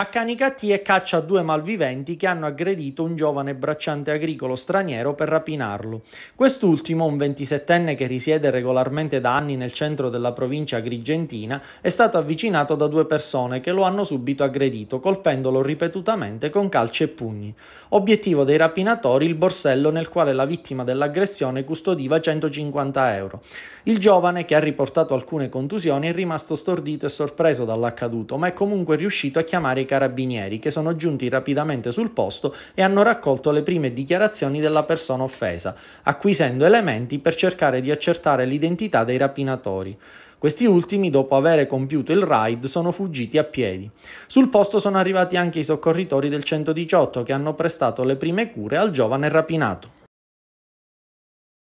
A Canicattì e caccia due malviventi che hanno aggredito un giovane bracciante agricolo straniero per rapinarlo. Quest'ultimo, un 27enne che risiede regolarmente da anni nel centro della provincia agrigentina, è stato avvicinato da due persone che lo hanno subito aggredito, colpendolo ripetutamente con calci e pugni. Obiettivo dei rapinatori il borsello nel quale la vittima dell'aggressione custodiva 150 euro. Il giovane, che ha riportato alcune contusioni, è rimasto stordito e sorpreso dall'accaduto, ma è comunque riuscito a chiamare i carabinieri che sono giunti rapidamente sul posto e hanno raccolto le prime dichiarazioni della persona offesa, acquisendo elementi per cercare di accertare l'identità dei rapinatori. Questi ultimi, dopo aver compiuto il raid, sono fuggiti a piedi. Sul posto sono arrivati anche i soccorritori del 118 che hanno prestato le prime cure al giovane rapinato.